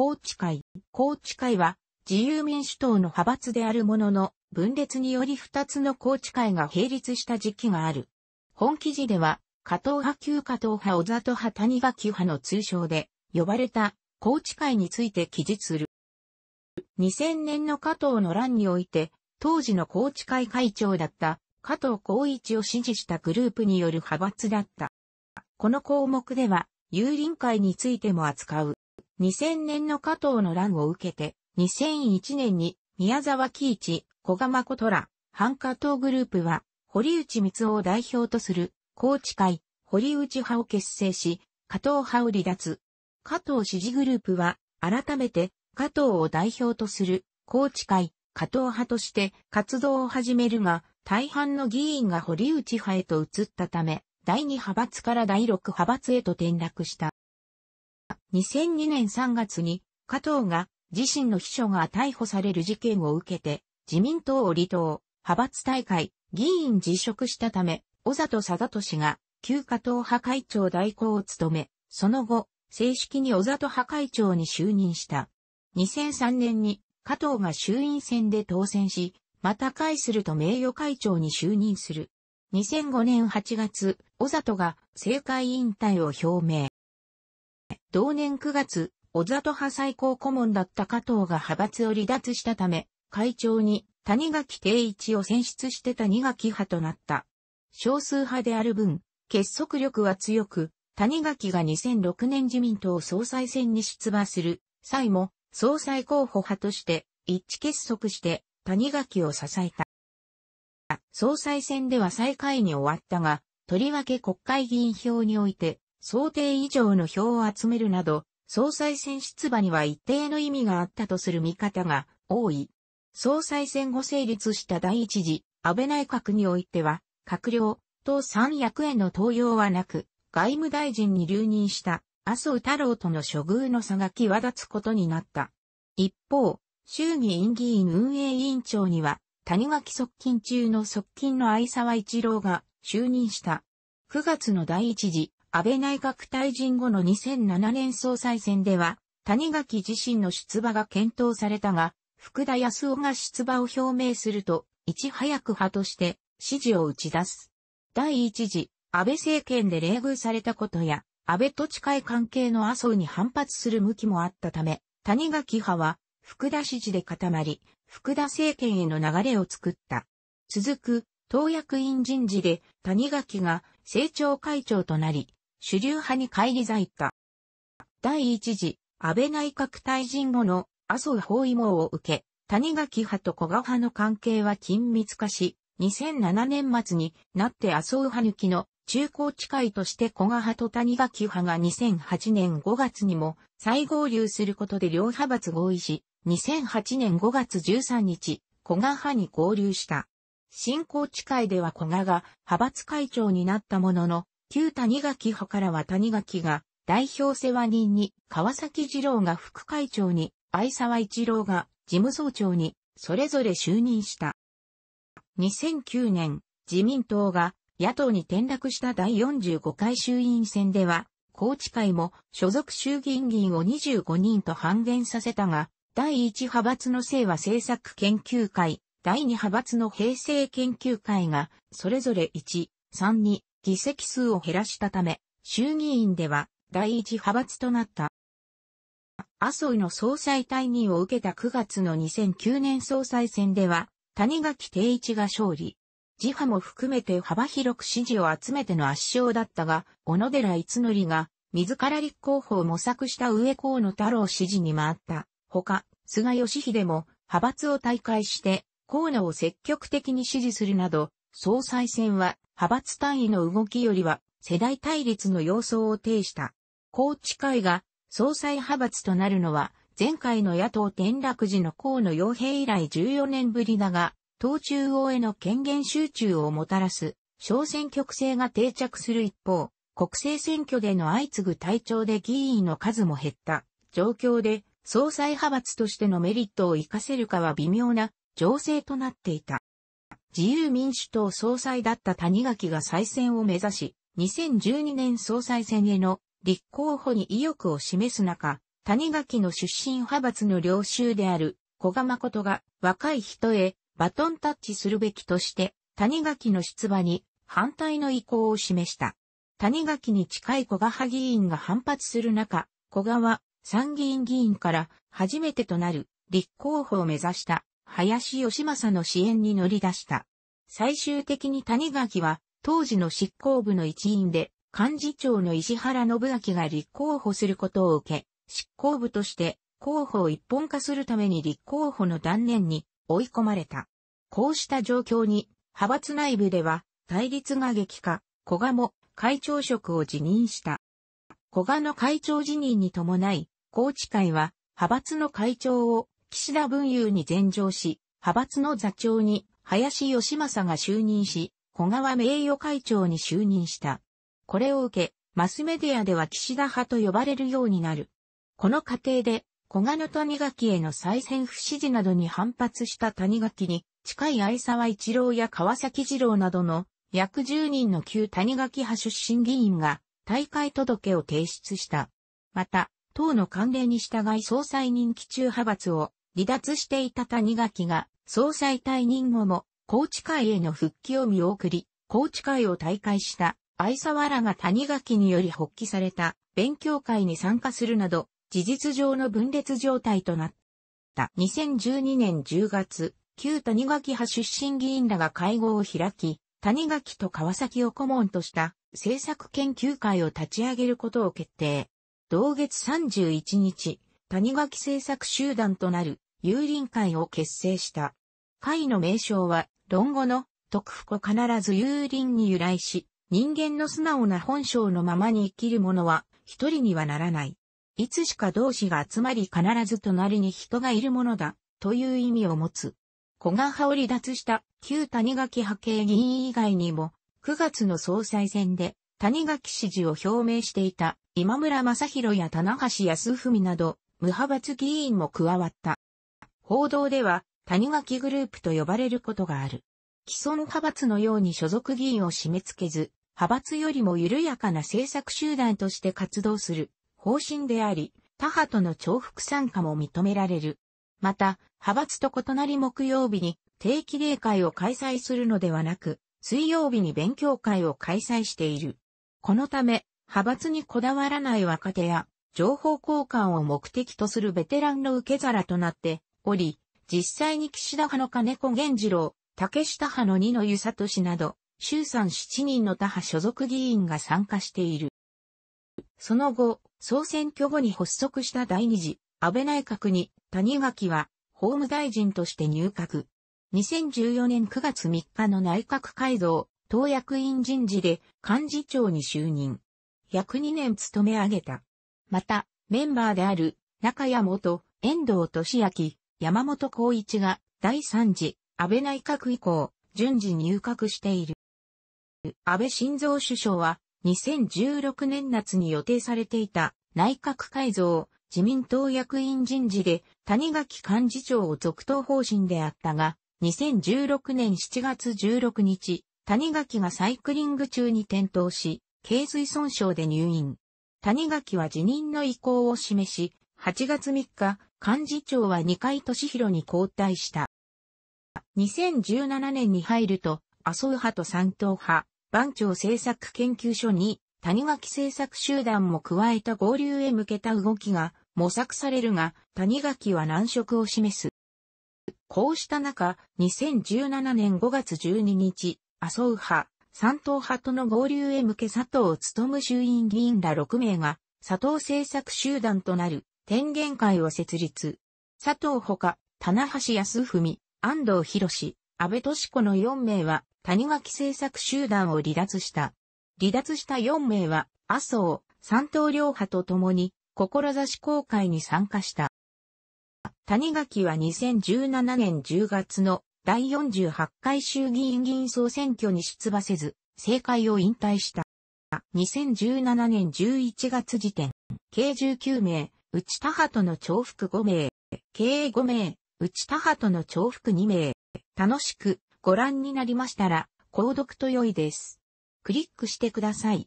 高知会。高知会は自由民主党の派閥であるものの、分裂により2つの高知会が並立した時期がある。本記事では、加藤派旧加藤派小里派谷垣派の通称で呼ばれた高知会について記述する。2000年の加藤の乱において、当時の高知会会長だった加藤浩一を支持したグループによる派閥だった。この項目では、有林会についても扱う。2000年の加藤の乱を受けて、2001年に宮沢喜一、小賀誠ら、反加藤グループは、堀内光を代表とする、高知会、堀内派を結成し、加藤派を離脱。加藤支持グループは、改めて、加藤を代表とする、高知会、加藤派として活動を始めるが、大半の議員が堀内派へと移ったため、第二派閥から第六派閥へと転落した。2002年3月に加藤が自身の秘書が逮捕される事件を受けて自民党を離党、派閥大会、議員辞職したため、小里貞俊が旧加藤派会長代行を務め、その後、正式に小里派会長に就任した。2003年に加藤が衆院選で当選し、また会すると名誉会長に就任する。2005年8月、小里が政界引退を表明。同年9月、小里派最高顧問だった加藤が派閥を離脱したため、会長に谷垣定一を選出して谷垣派となった。少数派である分、結束力は強く、谷垣が2006年自民党総裁選に出馬する際も、総裁候補派として一致結束して谷垣を支えた。総裁選では最下位に終わったが、とりわけ国会議員票において想定以上の票を集めるなど、総裁選出馬には一定の意味があったとする見方が多い。総裁選後成立した第一次安倍内閣においては、閣僚、党三役への登用はなく、外務大臣に留任した麻生太郎との処遇の差が際立つことになった。一方、衆議院議員運営委員長には、谷垣側近中の側近の相沢一郎が就任した。9月の第一次安倍内閣退陣後の2007年総裁選では、谷垣自身の出馬が検討されたが、福田康夫が出馬を表明すると、いち早く派として支持を打ち出す。第一次、安倍政権で冷遇されたことや、安倍と近い関係の麻生に反発する向きもあったため、谷垣派は、福田支持で固まり、福田政権への流れを作った。続く、党役員人事で谷垣が政調会長となり、主流派に返り咲いた。第一次、安倍内閣退陣後の麻生包囲網を受け、谷垣派と古賀派の関係は緊密化し、2007年末になって麻生派抜きの中高地会として古賀派と谷垣派が2008年5月にも再合流することで両派閥合意し、2008年5月13日、古賀派に合流した。新高地会では古賀が派閥会長になったものの、旧谷垣派からは谷垣が代表世話人に、川崎二郎が副会長に、愛沢一郎が事務総長に、それぞれ就任した。2009年、自民党が野党に転落した第45回衆院選では、高知会も所属衆議院議員を25人と半減させたが、第1派閥の清和政策研究会、第2派閥の平成研究会が、それぞれ1、3に議席数を減らしたため、衆議院では第一派閥となった。麻生の総裁退任を受けた9月の2009年総裁選では、谷垣定一が勝利。自派も含めて幅広く支持を集めての圧勝だったが、小野寺逸則が、自ら立候補を模索した上河野太郎支持に回った。ほか、菅義偉も、派閥を退会して、河野を積極的に支持するなど、総裁選は派閥単位の動きよりは世代対立の様相を呈した。高知会が総裁派閥となるのは前回の野党転落時の河野洋平以来14年ぶりだが、党中央への権限集中をもたらす小選挙区制が定着する一方、国政選挙での相次ぐ体調で議員の数も減った状況で、総裁派閥としてのメリットを活かせるかは微妙な情勢となっていた。自由民主党総裁だった谷垣が再選を目指し、2012年総裁選への立候補に意欲を示す中、谷垣の出身派閥の領袖である小賀誠が若い人へバトンタッチするべきとして、谷垣の出馬に反対の意向を示した。谷垣に近い小賀派議員が反発する中、小賀は参議院議員から初めてとなる立候補を目指した林義政の支援に乗り出した。最終的に谷垣は、当時の執行部の一員で、幹事長の石原信明が立候補することを受け、執行部として候補を一本化するために立候補の断念に追い込まれた。こうした状況に、派閥内部では対立が激化、小賀も会長職を辞任した。小賀の会長辞任に伴い、高知会は派閥の会長を岸田文雄に前上し、派閥の座長に林義正が就任し、小川名誉会長に就任した。これを受け、マスメディアでは岸田派と呼ばれるようになる。この過程で、小賀の谷垣への再選不支持などに反発した谷垣に、近い相沢一郎や川崎二郎などの約10人の旧谷垣派出身議員が大会届を提出した。また、党の慣例に従い総裁任期中派閥を離脱していた谷垣が、総裁退任後も、高知会への復帰を見送り、高知会を退会した愛沢らが谷垣により発起された勉強会に参加するなど、事実上の分裂状態となった。2012年10月、旧谷垣派出身議員らが会合を開き、谷垣と川崎を顧問とした政策研究会を立ち上げることを決定。同月31日、谷垣製作集団となる有林会を結成した。会の名称は、論語の徳福必ず有林に由来し、人間の素直な本性のままに生きる者は一人にはならない。いつしか同志が集まり必ず隣に人がいるものだ、という意味を持つ。古賀派を離脱した旧谷垣派系議員以外にも、9月の総裁選で谷垣支持を表明していた今村正宏や棚橋康文など無派閥議員も加わった。報道では、谷垣グループと呼ばれることがある。既存派閥のように所属議員を締め付けず、派閥よりも緩やかな政策集団として活動する方針であり、他派との重複参加も認められる。また、派閥と異なり木曜日に定期例会を開催するのではなく、水曜日に勉強会を開催している。このため、派閥にこだわらない若手や情報交換を目的とするベテランの受け皿となっており、実際に岸田派の金子源次郎、竹下派の二野湯里氏など、衆参7人の他派所属議員が参加している。その後、総選挙後に発足した第二次安倍内閣に谷垣は法務大臣として入閣。2014年9月3日の内閣改造、党役員人事で幹事長に就任。約2年務め上げた。また、メンバーである、中谷元、遠藤俊明、山本光一が、第3次、安倍内閣以降、順次入閣している。安倍晋三首相は、2016年夏に予定されていた内閣改造、自民党役員人事で谷垣幹事長を続投方針であったが、2016年7月16日、谷垣がサイクリング中に転倒し、頸髄損傷で入院。谷垣は辞任の意向を示し、8月3日、幹事長は二階俊弘に交代した。2017年に入ると、麻生派と三党派、番長政策研究所に、谷垣政策集団も加えた合流へ向けた動きが模索されるが、谷垣は難色を示す。こうした中、2017年5月12日、麻生派、三党派との合流へ向け佐藤務衆院議員ら6名が、佐藤政策集団となる天元会を設立。佐藤ほか、棚橋康文、安藤博士、安倍敏子の4名は、谷垣政策集団を離脱した。離脱した4名は、麻生、三党両派と共に、志公会に参加した。谷垣は2017年10月の第48回衆議院議員総選挙に出馬せず、政界を引退した。2017年11月時点、計19名、内田派との重複5名、計5名、内田派との重複2名。楽しくご覧になりましたら、購読と良いです。クリックしてください。